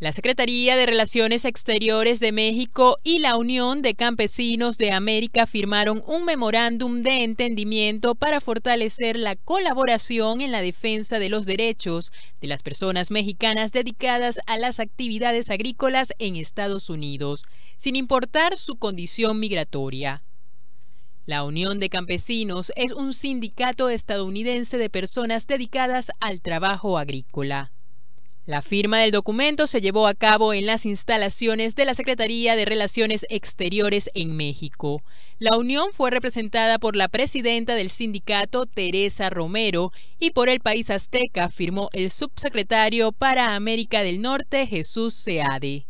La Secretaría de Relaciones Exteriores de México y la Unión de Campesinos de América firmaron un memorándum de entendimiento para fortalecer la colaboración en la defensa de los derechos de las personas mexicanas dedicadas a las actividades agrícolas en Estados Unidos, sin importar su condición migratoria. La Unión de Campesinos es un sindicato estadounidense de personas dedicadas al trabajo agrícola. La firma del documento se llevó a cabo en las instalaciones de la Secretaría de Relaciones Exteriores en México. La unión fue representada por la presidenta del sindicato, Teresa Romero, y por el país azteca firmó el subsecretario para América del Norte, Jesús Seade.